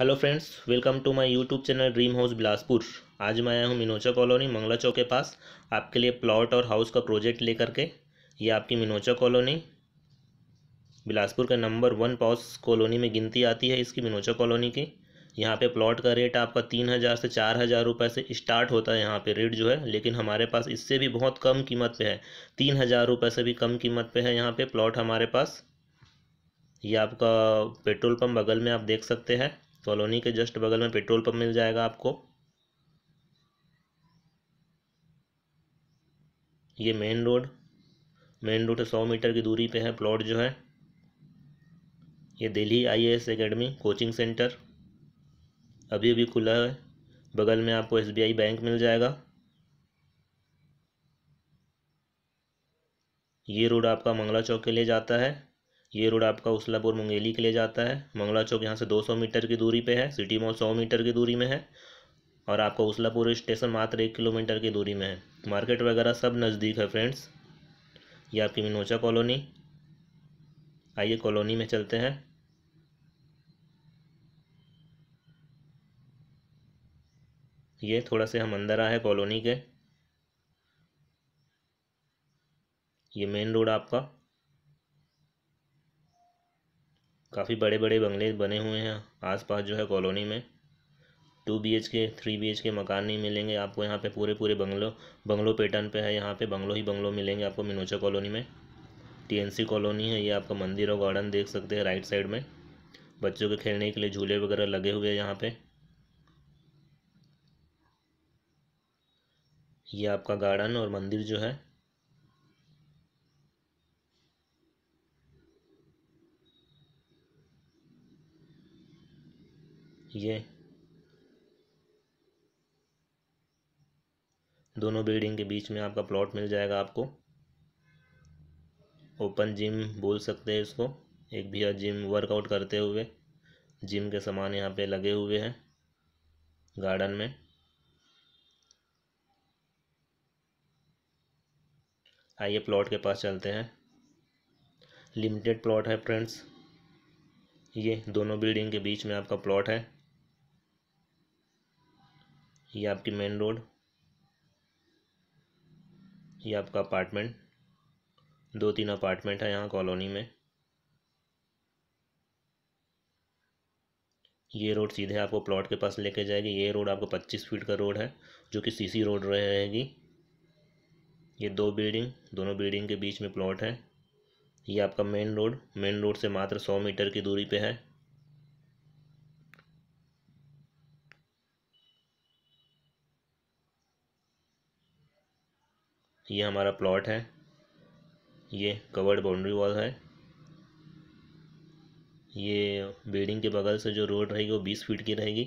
hello friends welcome to my YouTube channel dream house Bilaspur आज मैं आया हूँ मिनोचा कॉलोनी मंगला चौक के पास आपके लिए प्लॉट और हाउस का प्रोजेक्ट लेकर के ये आपकी मिनोचा कॉलोनी बिलासपुर का नंबर वन पॉस कॉलोनी में गिनती आती है इसकी मिनोचा कॉलोनी की यहाँ पे प्लॉट का रेट आपका तीन हज़ार से चार हज़ार रुपये से स्टार्ट होता है यहाँ पे रेट जो है लेकिन हमारे पास इससे भी बहुत कम कीमत पे है तीन हज़ार रुपये से भी कम कीमत पे है यहाँ पे प्लॉट हमारे पास ये आपका पेट्रोल पंप बगल में आप देख सकते हैं कॉलोनी के जस्ट बगल में पेट्रोल पंप मिल जाएगा आपको ये मेन रोड मेन रोड से सौ मीटर की दूरी पे है प्लॉट जो है ये Delhi IAS academy coaching centre अभी अभी खुला है बगल में आपको एसबीआई बैंक मिल जाएगा ये रोड आपका मंगला चौक के लिए जाता है ये रोड आपका उसलापुर मुंगेली के लिए जाता है मंगला चौक यहाँ से 200 मीटर की दूरी पे है सिटी मॉल 100 मीटर की दूरी में है और आपका उसलापुर स्टेशन मात्र एक किलोमीटर की दूरी में है मार्केट वगैरह सब नज़दीक है फ्रेंड्स ये आपकी मिनोचा कॉलोनी आइए कॉलोनी में चलते हैं ये थोड़ा से हम अंदर आए कॉलोनी के ये मेन रोड आपका काफ़ी बड़े बड़े बंगले बने हुए हैं आसपास जो है कॉलोनी में two B H K three B H K मकान नहीं मिलेंगे आपको यहाँ पे पूरे पूरे बंगलो बंगलो पैटर्न पे है यहाँ पे बंगलो ही बंगलो मिलेंगे आपको मिनोचा कॉलोनी में टीएनसी कॉलोनी है ये आपका मंदिर और गार्डन देख सकते हैं राइट साइड में बच्चों के खेलने के लिए झूले वगैरह लगे हुए हैं यहाँ पे ये आपका गार्डन और मंदिर जो है ये दोनों बिल्डिंग के बीच में आपका प्लॉट मिल जाएगा आपको ओपन जिम बोल सकते हैं इसको एक भैया जिम वर्कआउट करते हुए जिम के सामान यहाँ पे लगे हुए हैं गार्डन में आइए प्लॉट के पास चलते हैं लिमिटेड प्लॉट है फ्रेंड्स ये दोनों बिल्डिंग के बीच में आपका प्लॉट है ये आपकी मेन रोड ये आपका अपार्टमेंट दो तीन अपार्टमेंट है यहाँ कॉलोनी में ये रोड सीधे आपको प्लॉट के पास लेके जाएगी ये रोड आपको पच्चीस फीट का रोड है जो कि सीसी रोड रहेगी ये दो बिल्डिंग दोनों बिल्डिंग के बीच में प्लॉट है ये आपका मेन रोड मेन रोड से मात्र सौ मीटर की दूरी पे है ये हमारा प्लॉट है ये कवर्ड बाउंड्री वॉल है ये बिल्डिंग के बगल से जो रोड रहेगी वो बीस फीट की रहेगी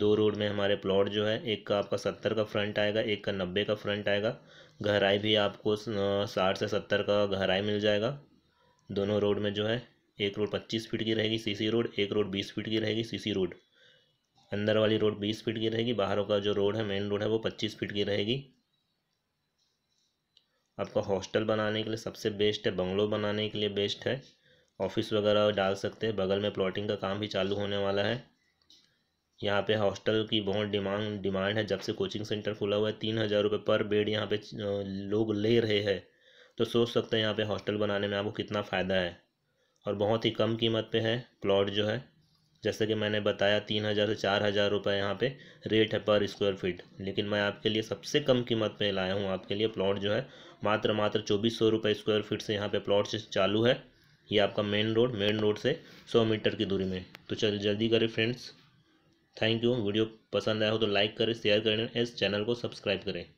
दो रोड में हमारे प्लॉट जो है एक का आपका सत्तर का फ्रंट आएगा एक का नब्बे का फ्रंट आएगा गहराई भी आपको साठ से सत्तर का गहराई मिल जाएगा दोनों रोड में जो है एक रोड पच्चीस फीट की रहेगी सीसी रोड एक रोड बीस फीट की रहेगी सीसी रोड अंदर वाली रोड बीस फीट की रहेगी बाहरों का जो रोड है मेन रोड है वो पच्चीस फीट की रहेगी आपका तो हॉस्टल बनाने के लिए सबसे बेस्ट है बंगलो बनाने के लिए बेस्ट है ऑफिस वगैरह डाल सकते हैं बगल में प्लॉटिंग का काम भी चालू होने वाला है यहाँ पे हॉस्टल की बहुत डिमांड डिमांड है जब से कोचिंग सेंटर खुला हुआ है तीन हज़ार रुपये पर बेड यहाँ पे लोग ले रहे हैं तो सोच सकते हैं यहाँ पे हॉस्टल बनाने में आपको कितना फ़ायदा है और बहुत ही कम कीमत पे है प्लॉट जो है जैसा कि मैंने बताया तीन हज़ार से चार हज़ार रुपये यहाँ पे रेट है पर स्क्वायर फीट लेकिन मैं आपके लिए सबसे कम कीमत में लाया हूँ आपके लिए प्लॉट जो है मात्र मात्र चौबीस सौ रुपये स्क्वायर फीट से यहाँ पे प्लॉट से चालू है ये आपका मेन रोड मेन रोड से सौ मीटर की दूरी में तो चल जल्दी करें फ्रेंड्स थैंक यू वीडियो पसंद आया हो तो लाइक करें शेयर करें इस चैनल को सब्सक्राइब करें